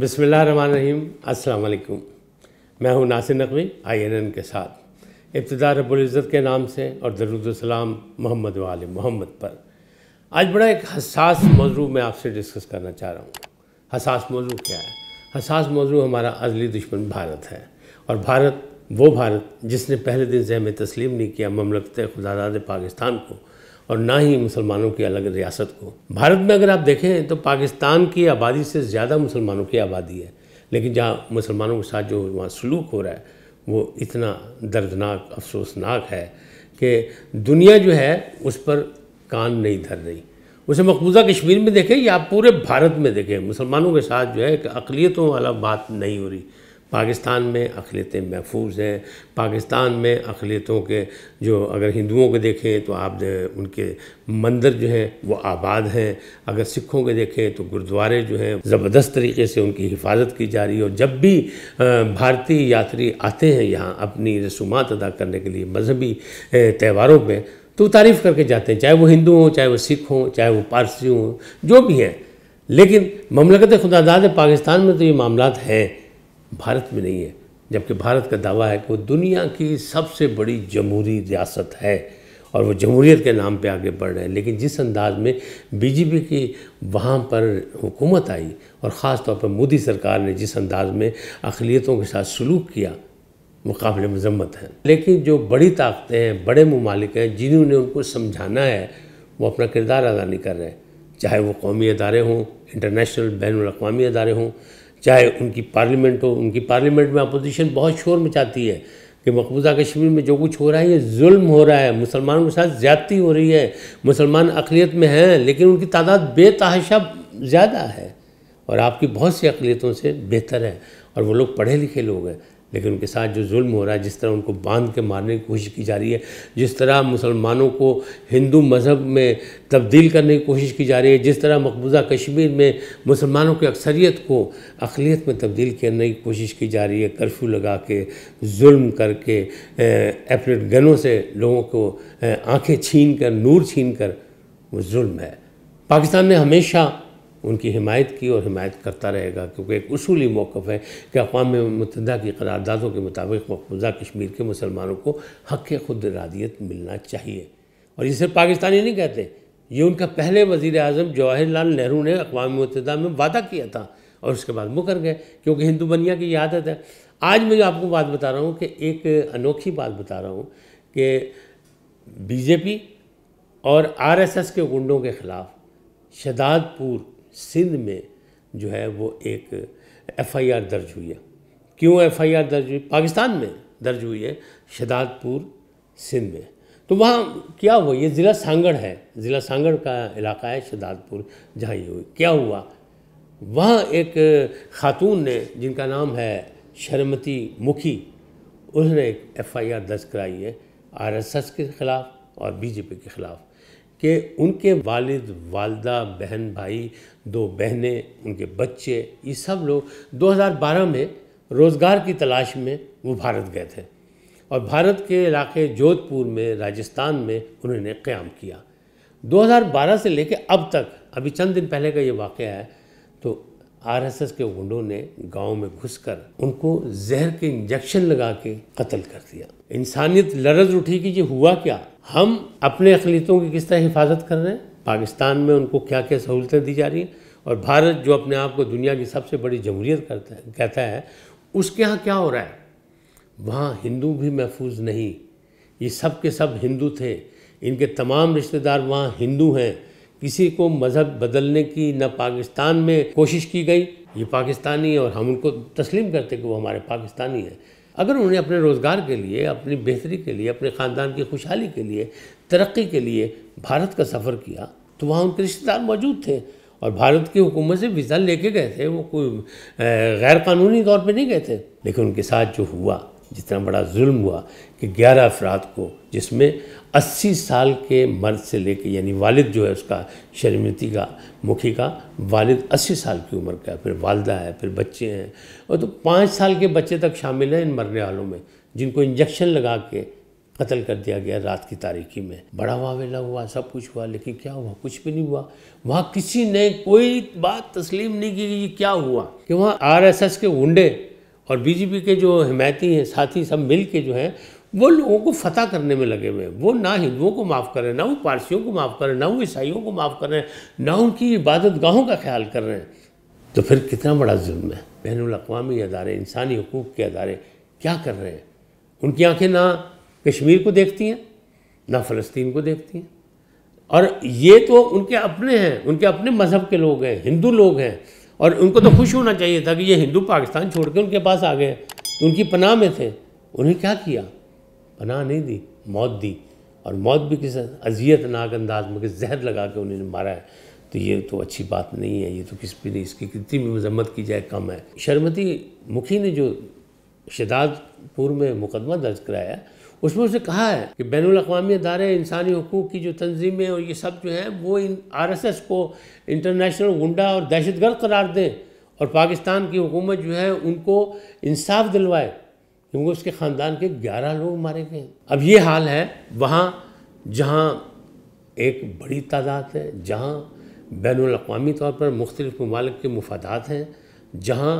बसमिल रहीम अस्सलाम वालेकुम मैं हूं नासिर नकवी आईएनएन के साथ इब्तदा रबुल्ज़त के नाम से और दरुद्लाम मोहम्मद वाल मोहम्मद पर आज बड़ा एक हसास मौजू मैं आपसे डिस्कस करना चाह रहा हूँ हसास मौजू क्या है हसास मौजू हमारा अजली दुश्मन भारत है और भारत वो भारत जिसने पहले दिन से हमें तस्लीम नहीं किया ममलकत खुदाद पाकिस्तान को और ना ही मुसलमानों की अलग रियासत को भारत में अगर आप देखें तो पाकिस्तान की आबादी से ज़्यादा मुसलमानों की आबादी है लेकिन जहाँ मुसलमानों के साथ जो वहाँ सलूक हो रहा है वो इतना दर्दनाक अफसोसनाक है कि दुनिया जो है उस पर कान नहीं धर रही उसे मकबूजा कश्मीर में देखें या पूरे भारत में देखें मुसलमानों के साथ जो है एक अकलीतों वाला बात नहीं हो रही पाकिस्तान में अखिलतें महफूज हैं पाकिस्तान में अखिलतों के जो अगर हिंदुओं को देखें तो आप उनके मंदिर जो हैं वो आबाद हैं अगर सिखों के देखें तो गुरुद्वारे जो हैं ज़बरदस्त तरीके से उनकी हिफाजत की जा रही है और जब भी भारतीय यात्री आते हैं यहाँ अपनी रसूमात अदा करने के लिए मजहबी त्यौहारों पर तो तारीफ़ करके जाते हैं चाहे वो हिंदू हों चाहे वो सिख हों चाहे वो पारसी हों जो भी हैं लेकिन ममलकत खुदादाद पाकिस्तान में तो ये मामला हैं भारत में नहीं है जबकि भारत का दावा है कि वो दुनिया की सबसे बड़ी जमहूरी रियासत है और वो जमहूरीत के नाम पे आगे बढ़ रहे हैं लेकिन जिस अंदाज में बीजेपी की वहाँ पर हुकूमत आई और ख़ास तौर पर मोदी सरकार ने जिस अंदाज में अखिलियतों के साथ सलूक किया वो काबिल मजम्मत हैं लेकिन जो बड़ी ताकतें हैं बड़े ममालिक हैं जिन्होंने उनको समझाना है वो अपना किरदार अदा नहीं कर रहे चाहे वो कौमी अदारे हों इंटरनेशनल बैन अवी अदारे हों चाहे उनकी पार्लियामेंट हो उनकी पार्लियामेंट में अपोजिशन बहुत शोर मचाती है कि मकबूजा कश्मीर में जो कुछ हो रहा है ये जुल्म हो रहा है मुसलमानों के साथ ज़्यादती हो रही है मुसलमान अकलीत में हैं लेकिन उनकी तादाद बेतहाशा ज़्यादा है और आपकी बहुत सी अकलीतों से बेहतर है और वो लोग पढ़े लिखे लोग हैं लेकिन उनके साथ जो जुल्म हो रहा है जिस तरह उनको बांध के मारने की कोशिश की जा रही है जिस तरह मुसलमानों को हिंदू मज़हब में तब्दील करने की कोशिश की जा रही है जिस तरह मकबूजा कश्मीर में मुसलमानों की अक्सरियत को अकलीत में तब्दील करने की कोशिश की जा रही है कर्फ्यू लगा के जुल्म करके एपलेट गनों से लोगों को आँखें छीन कर नूर छीन कर वो जुल्म है पाकिस्तान ने हमेशा उनकी हिमायत की और हिमायत करता रहेगा क्योंकि एक असूली मौक़ है कि अकवा मतदा की करारदादों के मुताबिक मकबूजा कश्मीर के मुसलमानों को हक़ खुद इरादियत मिलना चाहिए और ये सिर्फ पाकिस्तानी नहीं कहते ये उनका पहले वजीर अजम जवाहरलाल नेहरू ने अकवा मतदा में वादा किया था और उसके बाद मुकर गए क्योंकि हिंदू बनिया की आदत है आज मैं आपको बात बता रहा हूँ कि एक अनोखी बात बता रहा हूँ कि बीजेपी और आरएसएस के गुंडों के ख़िलाफ़ शदादपुर सिंध में जो है वो एक एफआईआर दर्ज हुई है क्यों एफआईआर दर्ज हुई पाकिस्तान में दर्ज हुई है शदादपुर सिंध में तो वहाँ क्या हुआ ये ज़िला सांगढ़ है ज़िला सांगढ़ का इलाका है शदादपुर जहाँ ये हुई क्या हुआ वहाँ एक खातून ने जिनका नाम है शर्मती मुखी उसने एक एफ आई आर दर्ज कराई है आर एस एस के ख़िलाफ़ और बीजेपी के ख़िलाफ़ कि उनके वालिद वालदा बहन भाई दो बहनें उनके बच्चे ये सब लोग 2012 में रोज़गार की तलाश में वो भारत गए थे और भारत के इलाके जोधपुर में राजस्थान में उन्होंने क़्याम किया 2012 से लेकर अब तक अभी चंद दिन पहले का ये वाक़ है तो आरएसएस के गुंडों ने गांव में घुसकर उनको जहर के इंजेक्शन लगा के कत्ल कर दिया इंसानियत लरज उठी कि ये हुआ क्या हम अपने अखिलतों की किस तरह हिफाजत कर रहे हैं पाकिस्तान में उनको क्या क्या सहूलतें दी जा रही हैं और भारत जो अपने आप को दुनिया की सबसे बड़ी जमहूरियत करता है कहता है उसके यहाँ क्या हो रहा है वहाँ हिंदू भी महफूज नहीं ये सब के सब हिंदू थे इनके तमाम रिश्तेदार वहाँ हिंदू हैं किसी को मज़हब बदलने की न पाकिस्तान में कोशिश की गई ये पाकिस्तानी और हम उनको तस्लीम करते कि वो हमारे पाकिस्तानी हैं अगर उन्हें अपने रोज़गार के लिए अपनी बेहतरी के लिए अपने ख़ानदान की खुशहाली के लिए तरक्की के लिए भारत का सफ़र किया तो वहाँ उनके रिश्तेदार मौजूद थे और भारत की हुकूमत से वीज़ा लेके गए थे वो कोई गैर कानूनी तौर पे नहीं गए थे लेकिन उनके साथ जो हुआ जितना बड़ा जुल्म हुआ कि 11 अफराद को जिसमें 80 साल के मर्द से लेकर यानी वालिद जो है उसका शर्मिती का मुखी का वालिद 80 साल की उम्र का है फिर वालदा है फिर बच्चे हैं और तो पाँच साल के बच्चे तक शामिल हैं इन मरने वालों में जिनको इंजेक्शन लगा के कत्ल कर दिया गया रात की तारीखी में बड़ा वावेला हुआ सब कुछ हुआ लेकिन क्या हुआ कुछ भी नहीं हुआ वहाँ किसी ने कोई बात तस्लीम नहीं की कि क्या हुआ कि वहाँ आरएसएस के गुंडे और बीजेपी के जो हिमायती हैं साथी सब मिल के जो हैं वो लोगों को फतह करने में लगे हुए हैं वो ना हिंदुओं को माफ़ करें ना वो पारसियों को माफ़ करें ना वो ईसाइयों को माफ़ कर रहे हैं ना उनकी इबादत गाहों का ख्याल कर रहे हैं तो फिर कितना बड़ा जुल्म है बैन अवी अदारे इंसानी हकूक़ के अदारे क्या कर रहे हैं उनकी आंखें ना कश्मीर को देखती हैं ना फ़लस्तीन को देखती हैं और ये तो उनके अपने हैं उनके अपने मज़हब के लोग हैं हिंदू लोग हैं और उनको तो खुश होना चाहिए था कि ये हिंदू पाकिस्तान छोड़ के उनके पास आ गए तो उनकी पनाह में थे उन्हें क्या किया पनाह नहीं दी मौत दी और मौत भी किस अजियतनाक अंदाज में किस जहर लगा के उन्हें मारा है तो ये तो अच्छी बात नहीं है ये तो किस भी नहीं इसकी कितनी भी मजम्मत की जाए कम है शर्मती मुखी ने जो शदाजपुर में मुकदमा दर्ज कराया उसमें उसे कहा है कि बैन अवी अदारे इंसानी हकूक़ की जो तनजीमें और ये सब जो हैं वो इन आर एस एस को इंटरनेशनल गुंडा और दहशत गर्द करार दें और पाकिस्तान की हुकूमत जो है उनको इंसाफ दिलवाए क्योंकि उसके ख़ानदान के ग्यारह लोग मारे गए अब ये हाल है वहाँ जहाँ एक बड़ी तादाद है जहाँ बैन अवी तौर पर मुख्तलिफ़ ममालिक के मफादात हैं जहाँ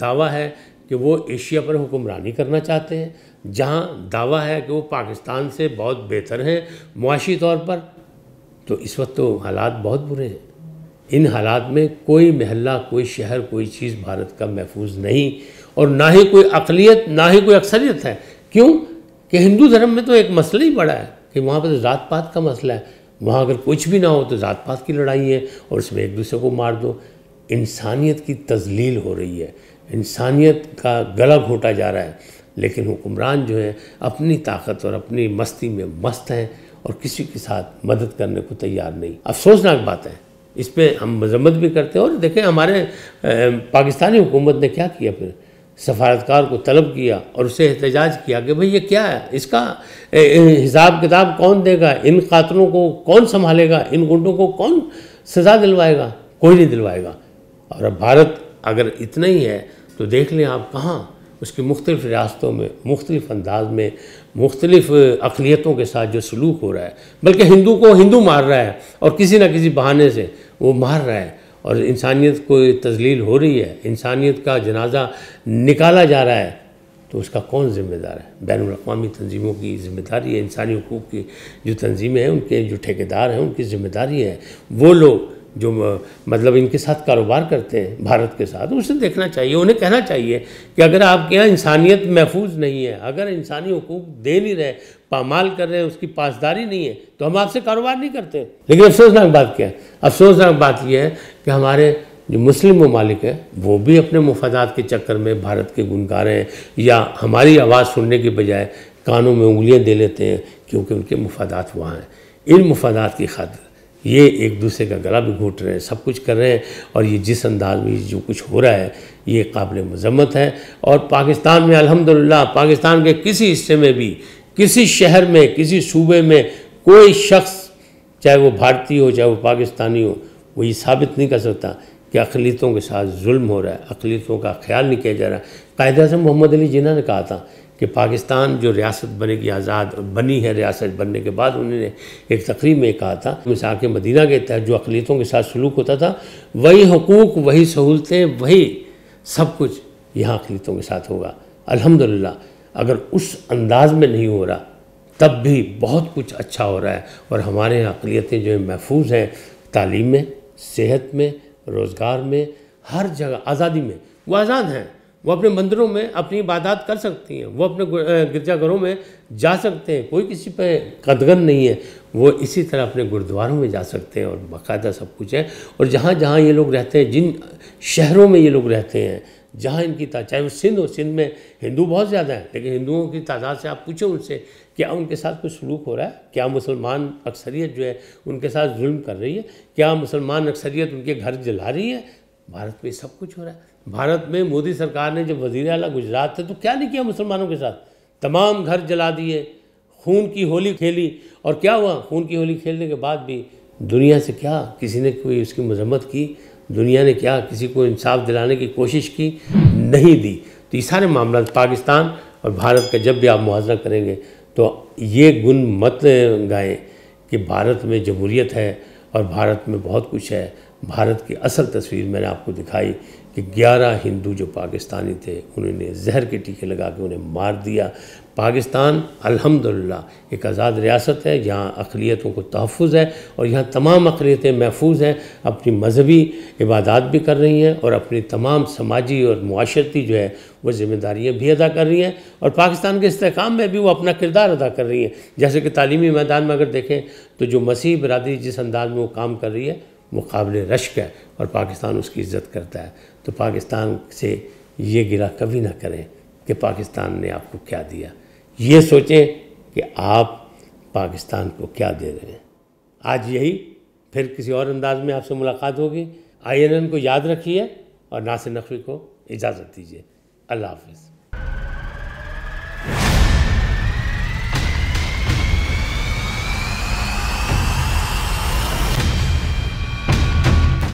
दावा है कि वो एशिया पर हुक्मरानी करना चाहते हैं जहाँ दावा है कि वो पाकिस्तान से बहुत बेहतर हैं मुआशी तौर पर तो इस वक्त तो हालात बहुत बुरे हैं इन हालात में कोई महल्ला कोई शहर कोई चीज़ भारत का महफूज नहीं और ना ही कोई अकलीत ना ही कोई अक्सरियत है क्यों कि हिंदू धर्म में तो एक मसला ही बड़ा है कि वहाँ पर तो ज़ात पात का मसला है वहाँ अगर कुछ भी ना हो तो ज़ात पात की लड़ाई है और उसमें एक दूसरे को मार दो इंसानियत की तजलील हो रही है इंसानियत का गला घोटा जा रहा है लेकिन हुक्मरान जो हैं अपनी ताकत और अपनी मस्ती में मस्त हैं और किसी के साथ मदद करने को तैयार नहीं अफसोसनाक बात है इस पर हम मजम्मत भी करते हैं और देखें हमारे पाकिस्तानी हुकूमत ने क्या किया फिर सफारतकार को तलब किया और उसे एहतजाज किया कि भाई ये क्या है इसका हिसाब किताब कौन देगा इन कातलों को कौन संभालेगा इन गुंडों को कौन सज़ा दिलवाएगा कोई नहीं दिलवाएगा और अब भारत अगर इतना ही है तो देख लें आप कहाँ उसकी मुख्तलिफ रियासतों में मुख्तलिफ अंदाज में मुख्तलिफ अकलीतों के साथ जो सलूक हो रहा है बल्कि हिंदू को हिंदू मार रहा है और किसी न किसी बहाने से वो मार रहा है और इंसानियत को तजलील हो रही है इंसानियत का जनाजा निकाला जा रहा है तो उसका कौन ज़िम्मेदार है बैन अवी तंजीमों की ज़िम्मेदारी है इंसानी हकूक़ की जो तनज़ीमें हैं उनके जो ठेकेदार हैं उनकी ज़िम्मेदारी है वो लोग जो मतलब इनके साथ कारोबार करते हैं भारत के साथ उसे देखना चाहिए उन्हें कहना चाहिए कि अगर आपके यहाँ इंसानियत महफूज नहीं है अगर इंसानी हकूक दे नहीं रहे पामाल कर रहे हैं उसकी पासदारी नहीं है तो हम आपसे कारोबार नहीं करते लेकिन अफसोसनाक बात क्या है अफसोसनाक बात यह है कि हमारे जो मुस्लिम ममालिक हैं वो भी अपने मुफादात के चक्कर में भारत के गुनकार हैं या हमारी आवाज़ सुनने के बजाय कानों में उंगलियाँ दे लेते हैं क्योंकि उनके मुफादात वहाँ हैं इन मुफादात की खातिर ये एक दूसरे का गला भी घूट रहे हैं सब कुछ कर रहे हैं और ये जिस अंदाज में जो कुछ हो रहा है ये काबिल मजम्मत है और पाकिस्तान में अल्हम्दुलिल्लाह पाकिस्तान के किसी हिस्से में भी किसी शहर में किसी सूबे में कोई शख्स चाहे वो भारतीय हो चाहे वो पाकिस्तानी हो वो ये साबित नहीं कर सकता कि अकलीतों के साथ जुल्म हो रहा है अकलीतों का ख्याल नहीं किया जा रहा कायदे से मोहम्मद अली जिन्ना ने कहा था कि पाकिस्तान जो रियासत बनेगी आज़ाद बनी है रियासत बनने के बाद उन्होंने एक तकरीब में कहा था के मदीना के तहत जो अकलीतों के साथ सलूक होता था वही हकूक़ वही सहूलतें वही सब कुछ यहाँ अकलीतों के साथ होगा अल्हम्दुलिल्लाह अगर उस अंदाज में नहीं हो रहा तब भी बहुत कुछ अच्छा हो रहा है और हमारे यहाँ अकलीतें जो है महफूज हैं तालीम में सेहत में रोज़गार में हर जगह आज़ादी में वो आज़ाद हैं वो अपने मंदिरों में अपनी इबादत कर सकती हैं वो अपने गिरजाघरों में जा सकते हैं कोई किसी पे कदगन नहीं है वो इसी तरह अपने गुरुद्वारों में जा सकते हैं और बाकायदा सब कुछ है और जहाँ जहाँ ये लोग रहते हैं जिन शहरों में ये लोग रहते हैं जहाँ इनकी चाहे वो सिंध हो सिंध में हिंदू बहुत ज़्यादा हैं लेकिन हिंदुओं की तादाद से आप पूछें उनसे क्या उनके साथ कुछ सलूक हो रहा है क्या मुसलमान अक्सरियत जो है उनके साथ जुल्म कर रही है क्या मुसलमान अक्सरियत उनके घर जला रही है भारत में सब कुछ हो रहा है भारत में मोदी सरकार ने जब वजीर अला गुजरात थे तो क्या नहीं किया मुसलमानों के साथ तमाम घर जला दिए खून की होली खेली और क्या हुआ खून की होली खेलने के बाद भी दुनिया से क्या किसी ने कोई उसकी मजम्मत की दुनिया ने क्या किसी को इंसाफ दिलाने की कोशिश की नहीं दी तो ये सारे मामला पाकिस्तान और भारत का जब भी आप मुआजना करेंगे तो ये गुण मत गाएँ कि भारत में जमहूरियत है और भारत में बहुत कुछ है भारत की असल तस्वीर मैंने आपको दिखाई कि 11 हिंदू जो पाकिस्तानी थे उन्होंने जहर के टीके लगा के उन्हें मार दिया पाकिस्तान अल्हम्दुलिल्लाह एक आज़ाद रियासत है जहाँ अकलीतों को तहफ़ है और यहाँ तमाम अकलीतें महफूज हैं अपनी मजहबी इबादत भी कर रही हैं और अपनी तमाम समाजी और माशरती जो है वो ज़िम्मेदारियाँ भी अदा कर रही हैं और पाकिस्तान के इसकाम में भी वो अपना किरदार अदा कर रही हैं जैसे कि तालीमी मैदान में अगर देखें तो जो मसीह बरदरी जिस अंदाज में वो काम कर रही है मुकाबले रश्क है और पाकिस्तान उसकी इज़्ज़त करता है तो पाकिस्तान से ये गिला कभी ना करें कि पाकिस्तान ने आपको क्या दिया ये सोचें कि आप पाकिस्तान को क्या दे रहे हैं आज यही फिर किसी और अंदाज में आपसे मुलाकात होगी आई को याद रखिए और नासिर नकवी को इजाज़त दीजिए अल्लाह हाफिज़